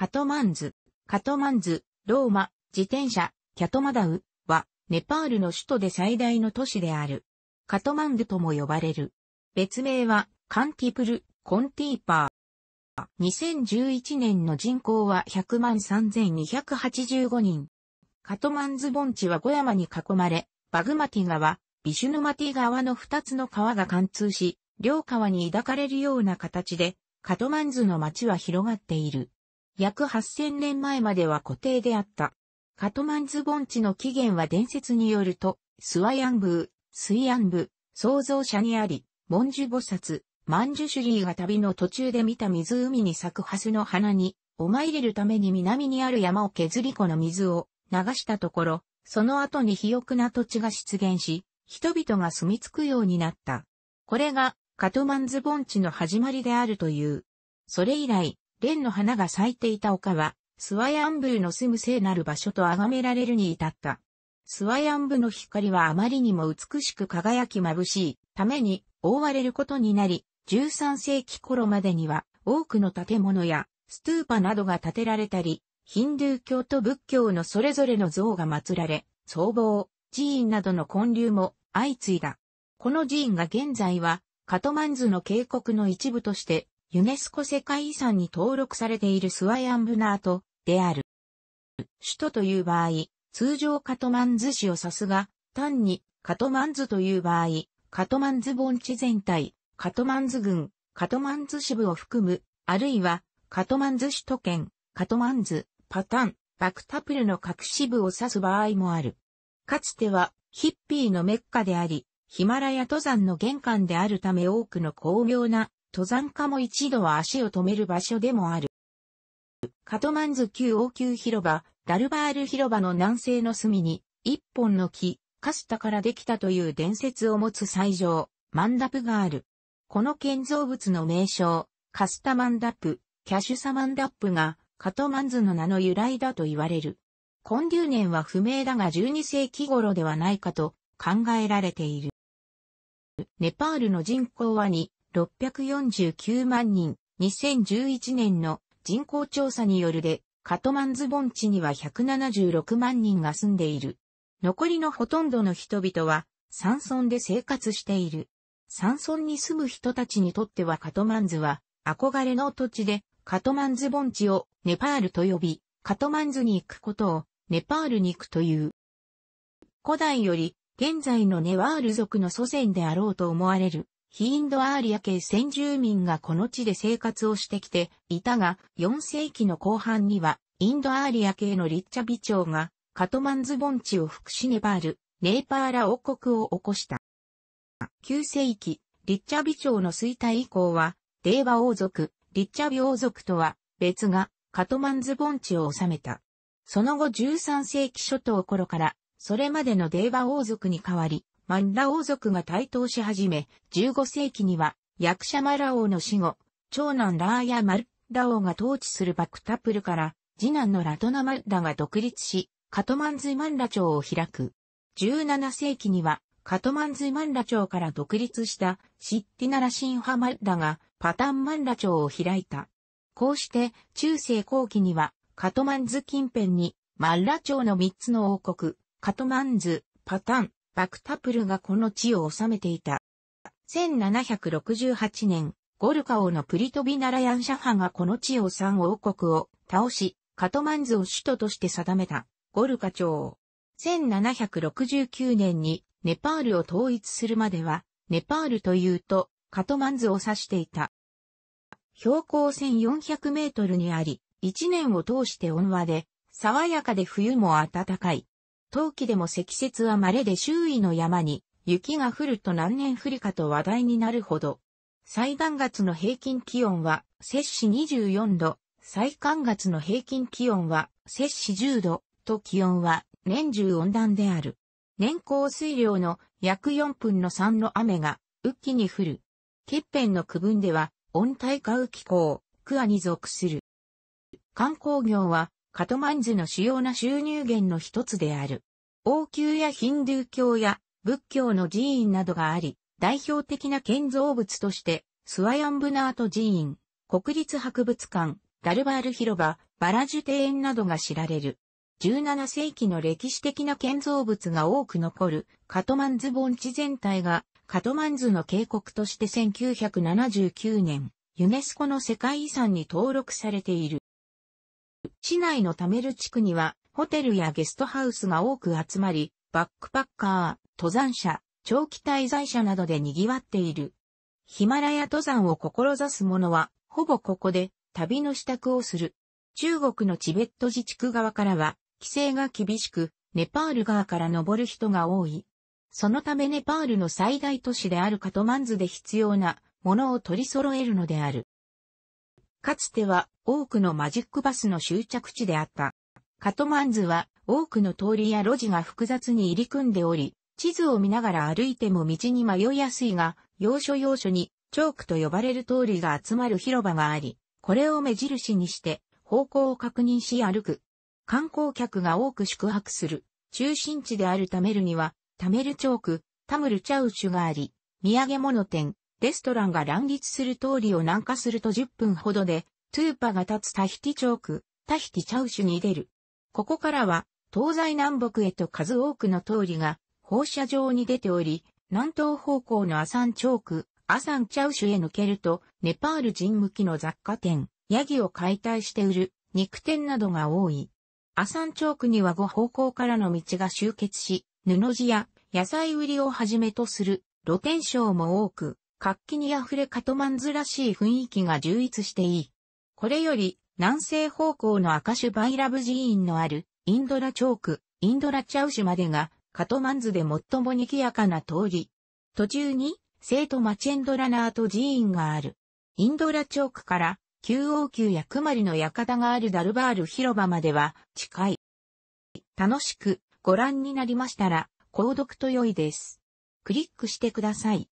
カトマンズ、カトマンズ、ローマ、自転車、キャトマダウは、ネパールの首都で最大の都市である。カトマンズとも呼ばれる。別名は、カンティプル、コンティーパー。2011年の人口は100万3285人。カトマンズ盆地は小山に囲まれ、バグマティ川、ビシュヌマティ川の2つの川が貫通し、両川に抱かれるような形で、カトマンズの街は広がっている。約8000年前までは固定であった。カトマンズ盆地の起源は伝説によると、スワヤンブー、スイアンブ、創造者にあり、文殊菩薩、万シュリーが旅の途中で見た湖に咲くハスの花に、お参れるために南にある山を削りこの水を流したところ、その後に肥沃な土地が出現し、人々が住み着くようになった。これがカトマンズ盆地の始まりであるという。それ以来、蓮の花が咲いていた丘は、スワヤンブーの住む聖なる場所と崇められるに至った。スワヤンブの光はあまりにも美しく輝き眩しいために覆われることになり、13世紀頃までには多くの建物やストゥーパなどが建てられたり、ヒンドゥー教と仏教のそれぞれの像が祀られ、僧帽、寺院などの建立も相次いだ。この寺院が現在はカトマンズの渓谷の一部としてユネスコ世界遺産に登録されているスワヤンブナートである。首都という場合、通常カトマンズ市を指すが、単にカトマンズという場合、カトマンズ盆地全体、カトマンズ郡、カトマンズ支部を含む、あるいはカトマンズ首都圏、カトマンズ、パタン、バクタプルの各支部を指す場合もある。かつてはヒッピーのメッカであり、ヒマラヤ登山の玄関であるため多くの巧妙な登山家も一度は足を止める場所でもある。カトマンズ旧王宮広場、ダルバール広場の南西の隅に、一本の木、カスタからできたという伝説を持つ最上、マンダプがある。この建造物の名称、カスタマンダップ、キャシュサマンダップが、カトマンズの名の由来だと言われる。建立年は不明だが12世紀頃ではないかと考えられている。ネパールの人口は2、649万人、2011年の人口調査によるで、カトマンズ盆地には176万人が住んでいる。残りのほとんどの人々は、山村で生活している。山村に住む人たちにとってはカトマンズは、憧れの土地で、カトマンズ盆地をネパールと呼び、カトマンズに行くことをネパールに行くという。古代より現在のネワール族の祖先であろうと思われるヒインドアーリア系先住民がこの地で生活をしてきていたが、4世紀の後半には、インドアーリア系のリッチャビ朝が、カトマンズ盆地を福祉ネバール、ネーパーラ王国を起こした。9世紀、リッチャビ朝の衰退以降は、デーバ王族、リッチャビ王族とは別がカトマンズ盆地を治めた。その後13世紀初頭頃から、それまでのデーバ王族に代わり、マンラ王族が台頭し始め、15世紀には、役者マラ王の死後、長男ラーヤ・マルラ王が統治するバクタプルから、次男のラトナマルダが独立し、カトマンズマンラ朝を開く。17世紀には、カトマンズマンラ朝から独立したシッティナラシンハマルダがパタンマンラ朝を開いた。こうして中世後期にはカトマンズ近辺にマンラ朝の3つの王国、カトマンズ、パタン、バクタプルがこの地を治めていた。1768年、ゴルカ王のプリトビナラヤンシャハがこの地を三王国を倒し、カトマンズを首都として定めた、ゴルカ朝1769年にネパールを統一するまでは、ネパールというと、カトマンズを指していた。標高1400メートルにあり、一年を通して温和で、爽やかで冬も暖かい、冬季でも積雪は稀で周囲の山に雪が降ると何年降りかと話題になるほど。最暖月の平均気温は摂氏24度、最寒月の平均気温は摂氏10度と気温は年中温暖である。年降水量の約4分の3の雨が雨季に降る。欠片の区分では温帯化雨気候、クアに属する。観光業はカトマンズの主要な収入源の一つである。王宮やヒンドゥー教や仏教の寺院などがあり、代表的な建造物として、スワヤンブナート寺院、国立博物館、ダルバール広場、バラジュ庭園などが知られる。17世紀の歴史的な建造物が多く残るカトマンズ盆地全体がカトマンズの渓谷として1979年ユネスコの世界遺産に登録されている。市内のタメル地区には、ホテルやゲストハウスが多く集まり、バックパッカー、登山者、長期滞在者などで賑わっている。ヒマラヤ登山を志す者は、ほぼここで旅の支度をする。中国のチベット自治区側からは、規制が厳しく、ネパール側から登る人が多い。そのためネパールの最大都市であるカトマンズで必要なものを取り揃えるのである。かつては多くのマジックバスの終着地であった。カトマンズは多くの通りや路地が複雑に入り組んでおり、地図を見ながら歩いても道に迷いやすいが、要所要所にチョークと呼ばれる通りが集まる広場があり、これを目印にして方向を確認し歩く。観光客が多く宿泊する中心地であるためるには、タメルチョーク、タムルチャウシュがあり、土産物店、レストランが乱立する通りを南下すると10分ほどで、トゥーパが立つタヒティチョーク、タヒティチャウシュに出る。ここからは、東西南北へと数多くの通りが、放射状に出ており、南東方向のアサンチョーク、アサンチャウシュへ抜けると、ネパール人向きの雑貨店、ヤギを解体して売る、肉店などが多い。アサンチョークには5方向からの道が集結し、布地や野菜売りをはじめとする露天商も多く、活気に溢れカトマンズらしい雰囲気が充溢していい。これより、南西方向のアカシュバイラブ寺院のある、インドラチョーク、インドラチャウシュまでが、カトマンズで最も賑やかな通り。途中に、生徒マチェンドラナート寺院がある。インドラチョークから、旧王宮やクマリの館があるダルバール広場までは、近い。楽しく、ご覧になりましたら、購読と良いです。クリックしてください。